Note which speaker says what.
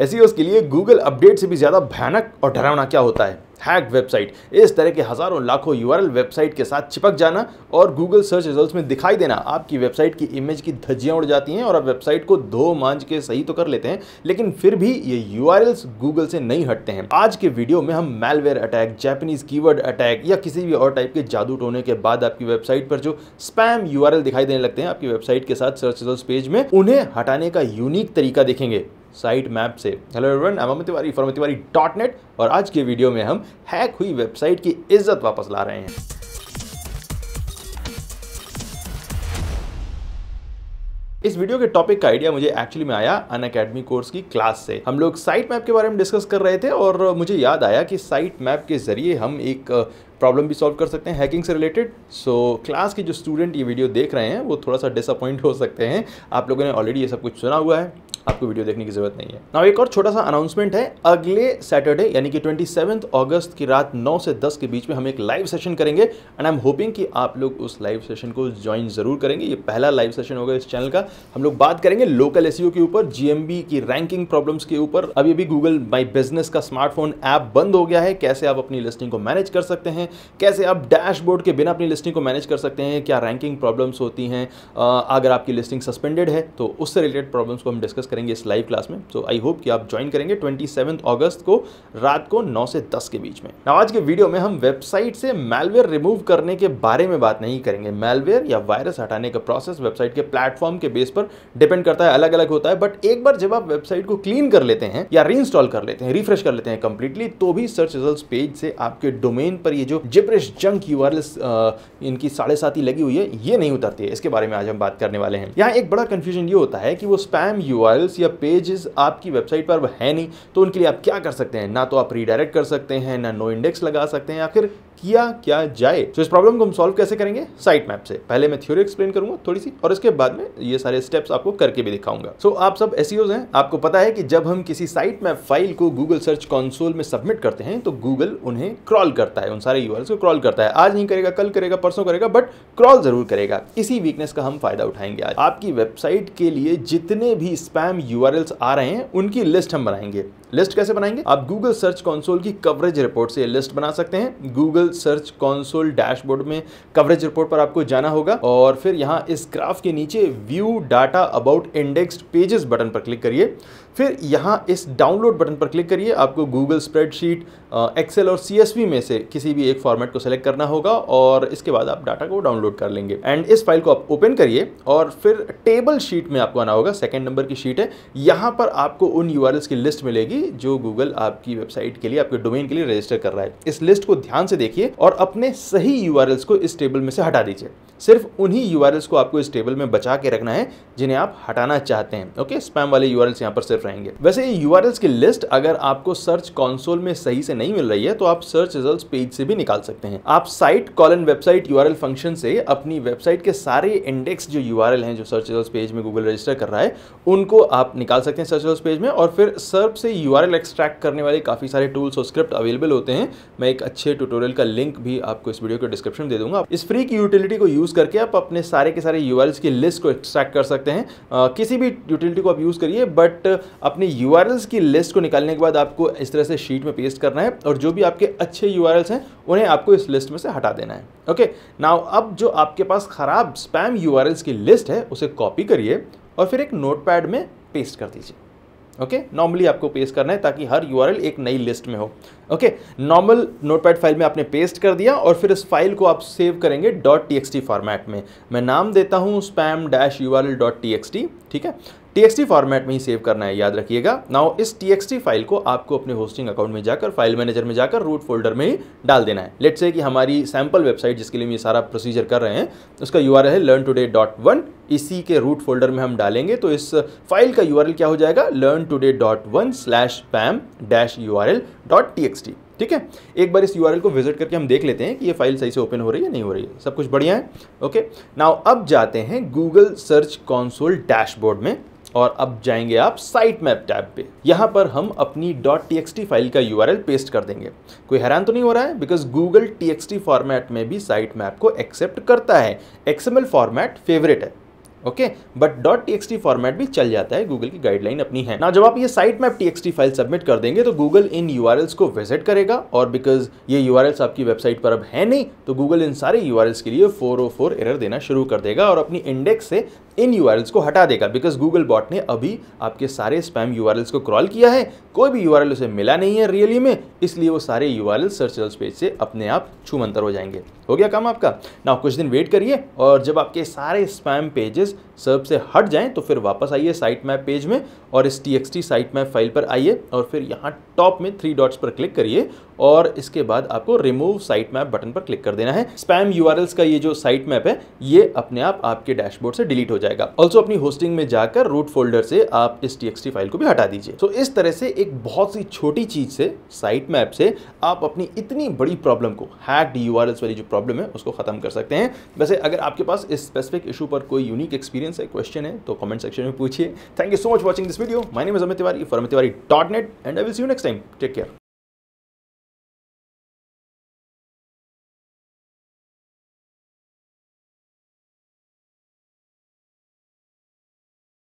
Speaker 1: ऐसी के लिए गूगल अपडेट से भी ज़्यादा भयानक और डरावना क्या होता है हैक वेबसाइट इस तरह के हज़ारों लाखों यू वेबसाइट के साथ चिपक जाना और गूगल सर्च रिजल्ट्स में दिखाई देना आपकी वेबसाइट की इमेज की धज्जियाँ उड़ जाती हैं और आप वेबसाइट को धो मांझ के सही तो कर लेते हैं लेकिन फिर भी ये यू गूगल से नहीं हटते हैं आज के वीडियो में हम malware attack Japanese keyword attack या किसी भी और टाइप के जादू टोने के बाद आपकी वेबसाइट पर जो स्पैम यू दिखाई देने लगते हैं आपकी वेबसाइट के साथ सर्च रिजल्ट पेज में उन्हें हटाने का यूनिक तरीका देखेंगे साइट मैप से hello everyone am Amit Tiwari from Tiwari dot net और आज के वीडियो में हम हैक हुई वेबसाइट की इज्जत वापस ला रहे हैं इस वीडियो के टॉपिक का आइडिया मुझे एक्चुअली में आया अन अकेडमी कोर्स की क्लास से हम लोग साइट मैप के बारे में डिस्कस कर रहे थे और मुझे याद आया कि साइट मैप के जरिए हम एक प्रॉब्लम भी सॉल्व कर सकते हैं हैकिंग से रिलेटेड सो क्लास के जो स्टूडेंट ये वीडियो देख रहे हैं वो थोड़ा सा डिसअपॉइंट हो सकते हैं आप लोगों ने ऑलरेडी ये सब कुछ सुना हुआ है आपको वीडियो देखने की जरूरत नहीं है ना एक और छोटा सा अनाउंसमेंट है अगले सैटरडे यानी कि ट्वेंटी अगस्त की रात नौ से दस के बीच में हम एक लाइव सेशन करेंगे एंड आई एम होपिंग कि आप लोग उस लाइव सेशन को ज्वाइन जरूर करेंगे ये पहला लाइव सेशन होगा इस चैनल का हम लोग बात करेंगे लोकल एस e के ऊपर जी की रैंकिंग प्रॉब्लम्स के ऊपर अभी अभी गूगल माई बिजनेस का स्मार्टफोन ऐप बंद हो गया है कैसे आप अपनी लिस्टिंग को मैनेज कर सकते हैं कैसे आप डैशबोर्ड के बिना अपनी लिस्टिंग को मैनेज कर सकते हैं क्या रैंकिंग प्रॉब्लम्स होती हैं अगर आपकी लिस्टिंग सस्पेंडेड है तो उससे रिलेटेड प्रॉब्लम्स को हम डिस्कस करेंगे करेंगे इस लाइव क्लास में सो आई होप कि आप ज्वाइन करेंगे ट्वेंटी अगस्त को रात को नौ से दस के बीच में आज के वीडियो में हम वेबसाइट से मेलवेयर रिमूव करने के बारे में बात नहीं करेंगे मेलवेयर या वायरस हटाने का प्रोसेस वेबसाइट के प्लेटफॉर्म के बेस पर डिपेंड करता है अलग अलग होता है बट एक बार जब आप वेबसाइट को क्लीन कर लेते हैं या री कर लेते हैं रिफ्रेश कर लेते हैं कंप्लीटली तो भी सर्च रिजल्ट पेज से आपके डोमेन पर ये जो जिब्रिश जंक यू इनकी साढ़े साथ लगी हुई है ये नहीं उतरती है इसके बारे में आज हम बात करने वाले हैं यहाँ एक बड़ा कंफ्यूजन ये होता है कि वो स्पैम यू वेबसाइट्स या पेजेस आपकी वेबसाइट पर है नहीं तो उनके लिए आप क्या कर सकते हैं ना तो आप रीडायरेक्ट कर सकते हैं ना नो इंडेक्स लगा सकते हैं या फिर किया क्या जाए तो इस प्रॉब्लम को हम सॉल्व कैसे करेंगे साइट मैप से पहले मैं थ्योरी एक्सप्लेन करूंगा थोड़ी सी और इसके बाद में ये सारे स्टेप्स आपको करके भी दिखाऊंगा सो so, आप सब एस e हैं आपको पता है कि जब हम किसी साइट मैप फाइल को गूगल सर्च कॉन्सोल में सबमिट करते हैं तो गूगल उन्हें क्रॉल करता है उन सारे यू को क्रॉल करता है आज नहीं करेगा कल करेगा परसों करेगा बट क्रॉल जरूर करेगा इसी वीकनेस का हम फायदा उठाएंगे आज आपकी वेबसाइट के लिए जितने भी स्पैम यू आ रहे हैं उनकी लिस्ट हम बनाएंगे लिस्ट कैसे बनाएंगे आप गूगल सर्च कॉन्सोल की कवरेज रिपोर्ट से लिस्ट बना सकते हैं गूगल सर्च कॉन्सोल डैशबोर्ड में कवरेज रिपोर्ट पर आपको जाना होगा और फिर यहाँ इस ग्राफ के नीचे view data about indexed pages button पर क्लिक करिए फिर यहाँ इस डाउनलोड बटन पर क्लिक करिए आपको गूगल स्प्रेडशीट एक्सेल और सी में से किसी भी एक फॉर्मेट को सेलेक्ट करना होगा और इसके बाद आप डाटा को डाउनलोड कर लेंगे एंड इस फाइल को आप ओपन करिए और फिर टेबल शीट में आपको आना होगा सेकेंड नंबर की शीट है यहाँ पर आपको उन यू की लिस्ट मिलेगी लीजिए जो गूगल आपकी वेबसाइट के लिए आपके डोमेन के लिए रजिस्टर कर रहा है इस लिस्ट को ध्यान से देखिए और अपने सही यू को इस टेबल में से हटा दीजिए सिर्फ उन्हीं यू को आपको इस टेबल में बचा के रखना है जिन्हें आप हटाना चाहते हैं ओके स्पैम वाले यू यहां पर सिर्फ रहेंगे वैसे ये यू की लिस्ट अगर आपको सर्च कॉन्सोल में सही से नहीं मिल रही है तो आप सर्च रिजल्ट पेज से भी निकाल सकते हैं आप site colon and website U function से अपनी वेबसाइट के सारे इंडेक्स जो यू आर जो सर्च रिजल्ट पेज में गूगल रजिस्टर कर रहा है उनको आप निकाल सकते हैं सर्च रिजल्ट पेज में और फिर सर्प से यू एक्सट्रैक्ट करने वाले काफ़ी सारे टूल्स और स्क्रिप्ट अवेलेबल होते हैं मैं एक अच्छे ट्यूटोरियल का लिंक भी आपको इस वीडियो के डिस्क्रिप्शन दे दूंगा इस फ्री की यूटिलिटी को यूज यूज़ करके आप अपने सारे के सारे यू की लिस्ट को एक्सट्रैक्ट कर सकते हैं आ, किसी भी यूटिलिटी को आप यूज़ करिए बट अपने यू की लिस्ट को निकालने के बाद आपको इस तरह से शीट में पेस्ट करना है और जो भी आपके अच्छे यू हैं उन्हें आपको इस लिस्ट में से हटा देना है ओके नाउ अब जो आपके पास ख़राब स्पैम यू की लिस्ट है उसे कॉपी करिए और फिर एक नोट में पेस्ट कर दीजिए ओके okay? नॉर्मली आपको पेस्ट करना है ताकि हर यू एक नई लिस्ट में हो ओके नॉर्मल नोटपैड फाइल में आपने पेस्ट कर दिया और फिर इस फाइल को आप सेव करेंगे डॉट टी फॉर्मेट में मैं नाम देता हूँ spam dash U dot T ठीक है टी फॉर्मेट में ही सेव करना है याद रखिएगा नाउ इस टी फाइल को आपको अपने होस्टिंग अकाउंट में जाकर फाइल मैनेजर में जाकर रूट फोल्डर में ही डाल देना है लेट्स से कि हमारी सैम्पल वेबसाइट जिसके लिए हम ये सारा प्रोसीजर कर रहे हैं उसका यू है लर्न टूडे डॉट वन इसी के रूट फोल्डर में हम डालेंगे तो इस फाइल का यू क्या हो जाएगा learn today dot one slash spam dash U dot T X T ठीक है एक बार इस यू को विजिट करके हम देख लेते हैं कि ये फाइल सही से ओपन हो रही है नहीं हो रही है सब कुछ बढ़िया है ओके नाउ अब जाते हैं गूगल सर्च कॉन्सोल डैशबोर्ड में और अब जाएंगे आप साइट मैप टैब पे यहाँ पर हम अपनी डॉट टी फाइल का यू पेस्ट कर देंगे कोई हैरान तो नहीं हो रहा है बिकॉज गूगल टी फॉर्मेट में भी साइट मैप को एक्सेप्ट करता है एक्सएमएल फॉर्मेट फेवरेट है okay but dot T format भी चल जाता है गूगल की गाइडलाइन अपनी है ना जब आप ये sitemap T file submit कर देंगे तो गूगल इन यू को विजिट करेगा और बिकॉज ये यू आपकी वेबसाइट पर अब है नहीं तो गूगल इन सारे यू के लिए 404 एरर देना शुरू कर देगा और अपनी इंडेक्स से इन यू को हटा देगा बिकॉज गूगल बॉट ने अभी आपके सारे स्पैम यू को क्रॉल किया है कोई भी यू उसे मिला नहीं है रियली में इसलिए वो सारे यू सर्च रिजल्ट पेज से अपने आप छूमंतर हो जाएंगे हो गया काम आपका ना कुछ दिन वेट करिए और जब आपके सारे स्पैम पेजेस सर्व से हट जाएं तो फिर वापस आइए साइट मैप पेज में और इस टी साइट मैप फाइल पर आइए और फिर यहाँ टॉप में थ्री डॉट्स पर क्लिक करिए और इसके बाद आपको रिमूव साइट मैप बटन पर क्लिक कर देना है स्पैम यू का ये जो साइट मैप है ये अपने आप आपके डैशबोर्ड से डिलीट हो जाएगा ऑल्सो अपनी होस्टिंग में जाकर रूट फोल्डर से आप इस टी फाइल को भी हटा दीजिए तो so, इस तरह से एक बहुत सी छोटी चीज से साइट मैप से आप अपनी इतनी बड़ी प्रॉब्लम को हैक्ड यू वाली जो प्रॉब्लम है उसको खत्म कर सकते हैं वैसे अगर आपके पास इस स्पेसिफिक इशू पर कोई यूनिक एक्सपीरियंस है क्वेश्चन है तो कमेंट सेक्शन में पूछिए thank you so much watching this video my name Tiwari from Tiwari dot net and I will see you next time take care